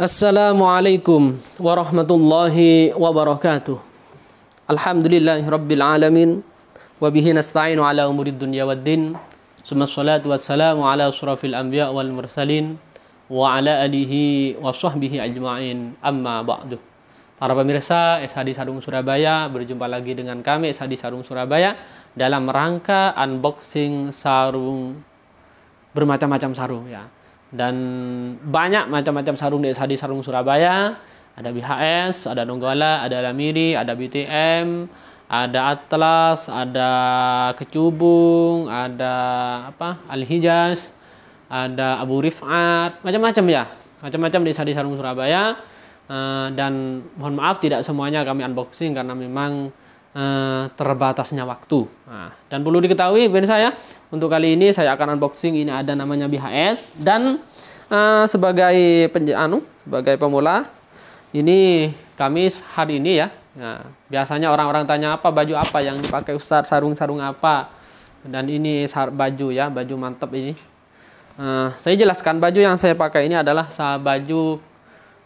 Assalamualaikum warahmatullahi wabarakatuh. Alhamdulillahi rabbil alamin wa bihi nasta'inu ala umuri dunya waddin. Summa salatu wassalamu ala asrafil anbiya wal mursalin wa ala alihi wa sahbihi ajma'in. Amma ba'du. Para pemirsa SHD Sarung Surabaya, berjumpa lagi dengan kami SHD Sarung Surabaya dalam rangka unboxing sarung bermacam-macam sarung ya dan banyak macam-macam sarung di sari Sarung Surabaya ada BHS, ada Donggala, ada Lamiri, ada BTM, ada Atlas, ada Kecubung, ada apa? Al Hijaz, ada Abu Rifat, macam-macam ya, macam-macam di sari Sarung Surabaya. Eh, dan mohon maaf tidak semuanya kami unboxing karena memang Eh, terbatasnya waktu. Nah, dan perlu diketahui ben saya untuk kali ini saya akan unboxing ini ada namanya BHS dan uh, sebagai anu sebagai pemula ini kami hari ini ya. Nah, biasanya orang-orang tanya apa baju apa yang dipakai Ustaz, sarung-sarung apa. Dan ini baju ya, baju mantap ini. Uh, saya jelaskan baju yang saya pakai ini adalah baju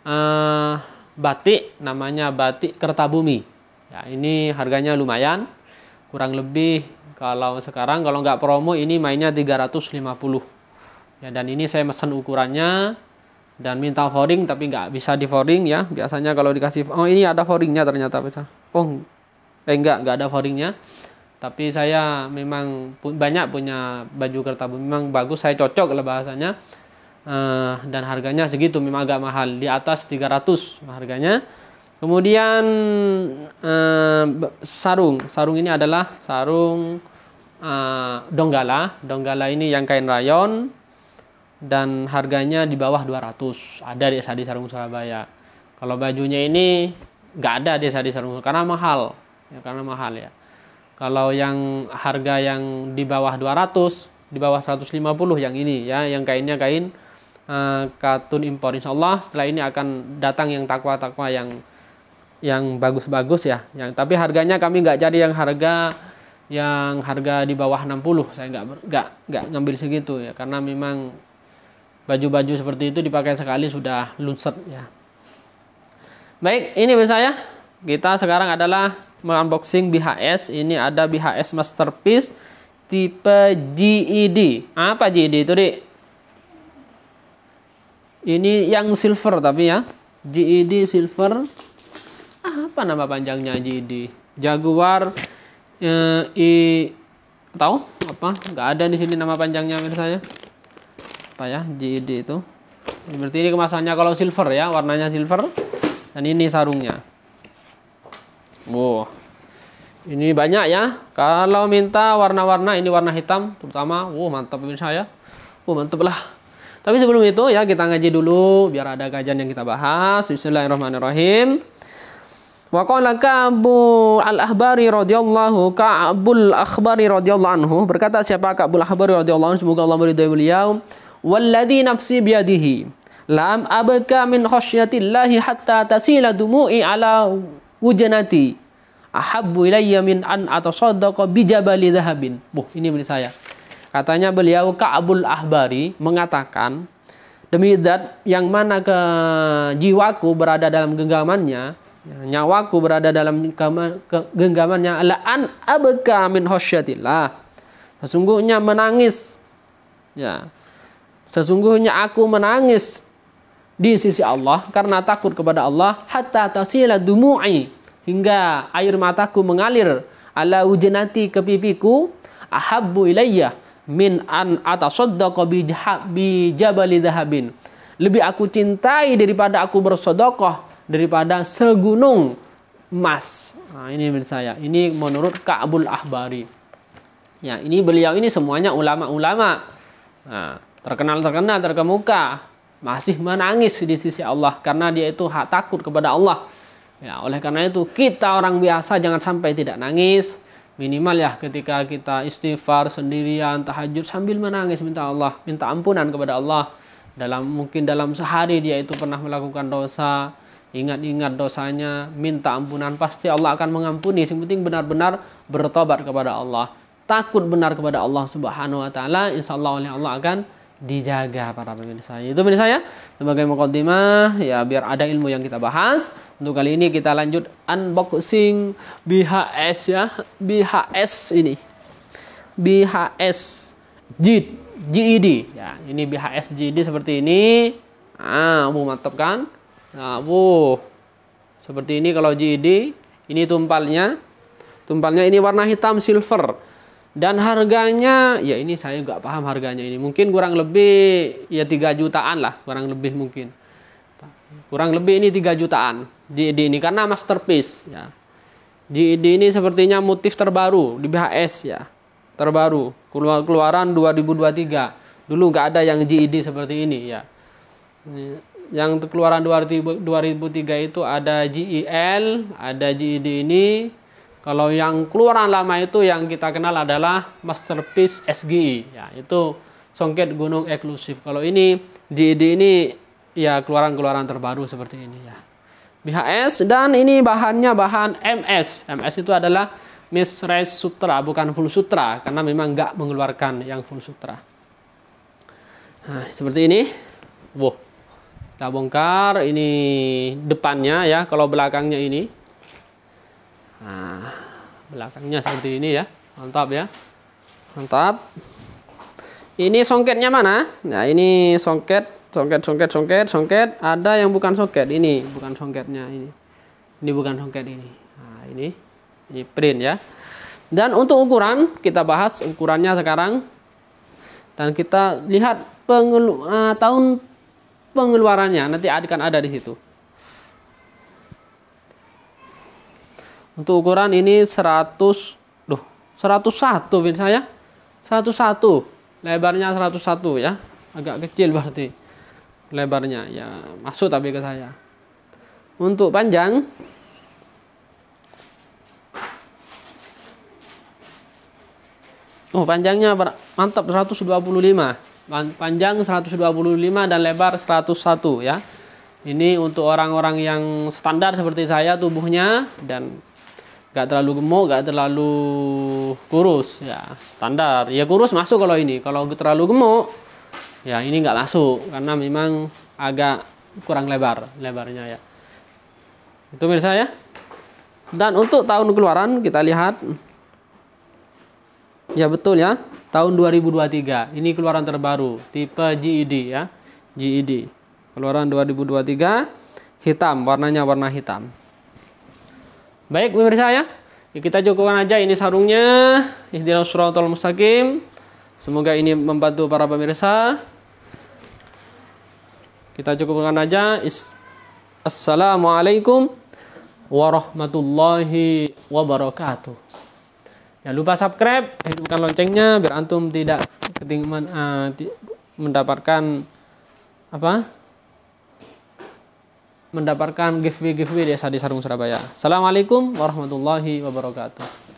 uh, batik namanya batik kertabumi ya ini harganya lumayan kurang lebih kalau sekarang kalau nggak promo ini mainnya 350 ya dan ini saya mesen ukurannya dan minta foring tapi nggak bisa di foring ya biasanya kalau dikasih oh ini ada foringnya ternyata bisa oh eh enggak nggak ada foringnya tapi saya memang banyak punya baju kereta memang bagus saya cocok lah bahasanya eh, dan harganya segitu memang agak mahal di atas 300 harganya Kemudian uh, sarung. Sarung ini adalah sarung uh, donggala. Donggala ini yang kain rayon dan harganya di bawah 200. Ada di Sadi Sarung Surabaya. Kalau bajunya ini nggak ada di Sadi Sarung karena mahal. Ya, karena mahal ya. Kalau yang harga yang di bawah 200, di bawah 150 yang ini ya, yang kainnya kain uh, katun impor. Insya Allah setelah ini akan datang yang takwa-takwa yang yang bagus-bagus ya. Yang tapi harganya kami nggak cari yang harga yang harga di bawah 60 saya nggak nggak nggak ngambil segitu ya karena memang baju-baju seperti itu dipakai sekali sudah lunset ya baik ini ya. kita sekarang adalah unboxing BHS ini ada BHS masterpiece tipe GED apa GED itu Dik? ini yang silver tapi ya GED silver apa nama panjangnya JD Jaguar eh, i tahu apa nggak ada di sini nama panjangnya misalnya apa ya JD itu berarti ini kemasannya kalau silver ya warnanya silver dan ini sarungnya wow ini banyak ya kalau minta warna-warna ini warna hitam terutama wow mantap pemirsa ya wow mantap lah tapi sebelum itu ya kita ngaji dulu biar ada kajian yang kita bahas. Bismillahirrahmanirrahim. Wa qala Ka'bu al-Ahbari radhiyallahu Ka'bul Akhbari radhiyallahu anhu berkata siapa Ka'bul Akhbari radhiyallahu anhu semoga Allah meridai beliau Walladhi nafsi biadihi lam abka min khasyatillahi hatta tasila dumu'i ala wujanati ahabbu ilayya min an atasaddaqa bi jabali dhahabin. Buh, ini milik saya. Katanya beliau Ka'bul Ahbari mengatakan, demi zat yang mana ke jiwaku berada dalam genggamannya, Ya, nyawaku berada dalam genggamannya ala an abka min hasyatillah. sesungguhnya menangis ya sesungguhnya aku menangis di sisi Allah karena takut kepada Allah hatta tasila dumu'i hingga air mataku mengalir ala wujnati ke pipiku ahabbu ilayya min an atasaddaqa bi jabalin lebih aku cintai daripada aku bersodokoh daripada segunung emas. Nah, ini menurut saya. Ini menurut Ka'bul Ahbari. Ya, ini beliau ini semuanya ulama-ulama. Nah, terkenal-terkenal, terkemuka. Masih menangis di sisi Allah karena dia itu hak takut kepada Allah. Ya, oleh karena itu kita orang biasa jangan sampai tidak nangis. Minimal ya ketika kita istighfar sendirian, tahajud sambil menangis minta Allah, minta ampunan kepada Allah. Dalam mungkin dalam sehari dia itu pernah melakukan dosa, ingat-ingat dosanya, minta ampunan, pasti Allah akan mengampuni. Yang penting benar-benar bertobat kepada Allah, takut benar kepada Allah Subhanahu wa taala, insya Allah oleh Allah akan dijaga para pemirsa. Itu pemirsa ya, sebagai mukadimah ya biar ada ilmu yang kita bahas. Untuk kali ini kita lanjut unboxing BHS ya, BHS ini. BHS JID, e GED ya. Ini BHS GED seperti ini. Ah, mantap kan? Nah, wow. Seperti ini kalau GED, ini tumpalnya. Tumpalnya ini warna hitam silver. Dan harganya, ya ini saya nggak paham harganya ini. Mungkin kurang lebih ya 3 jutaan lah, kurang lebih mungkin. Kurang lebih ini 3 jutaan GED ini karena masterpiece ya. GED ini sepertinya motif terbaru di BHS ya. Terbaru, keluaran 2023. Dulu nggak ada yang GED seperti ini ya yang keluaran 2000, 2003 itu ada GIL, e ada GID e ini. Kalau yang keluaran lama itu yang kita kenal adalah Masterpiece SGI, e. ya itu songket gunung eksklusif. Kalau ini GID ini ya keluaran-keluaran terbaru seperti ini ya. BHS dan ini bahannya bahan MS. MS itu adalah Misres Sutra, bukan Full Sutra, karena memang nggak mengeluarkan yang Full Sutra. Nah, seperti ini. Wow. Kita bongkar ini depannya ya, kalau belakangnya ini. Nah, belakangnya seperti ini ya. Mantap ya. Mantap. Ini songketnya mana? Nah, ini songket, songket, songket, songket, songket. Ada yang bukan songket ini, bukan songketnya ini. Ini bukan songket ini. Nah, ini ini print ya. Dan untuk ukuran, kita bahas ukurannya sekarang. Dan kita lihat pengelu uh, tahun pengeluarannya nanti akan ada di situ. Untuk ukuran ini 100 duh, 101 bin saya. 101. Lebarnya 101 ya. Agak kecil berarti lebarnya ya masuk tapi ke saya. Untuk panjang Oh, panjangnya mantap 125 panjang 125 dan lebar 101 ya ini untuk orang-orang yang standar seperti saya tubuhnya dan gak terlalu gemuk gak terlalu kurus ya standar ya kurus masuk kalau ini kalau terlalu gemuk ya ini gak masuk karena memang agak kurang lebar lebarnya ya itu mirsa ya dan untuk tahun keluaran kita lihat Ya betul ya, tahun 2023. Ini keluaran terbaru tipe GED ya. GED. Keluaran 2023 hitam, warnanya warna hitam. Baik pemirsa ya. ya. Kita cukupkan aja ini sarungnya. Ihdinash shiratal mustaqim. Semoga ini membantu para pemirsa. Kita cukupkan aja. Assalamualaikum warahmatullahi wabarakatuh. Jangan lupa subscribe, hidupkan loncengnya biar antum tidak ketinggalan uh, mendapatkan apa? Mendapatkan giveaway giveaway desa di Sarung Surabaya. Assalamualaikum warahmatullahi wabarakatuh.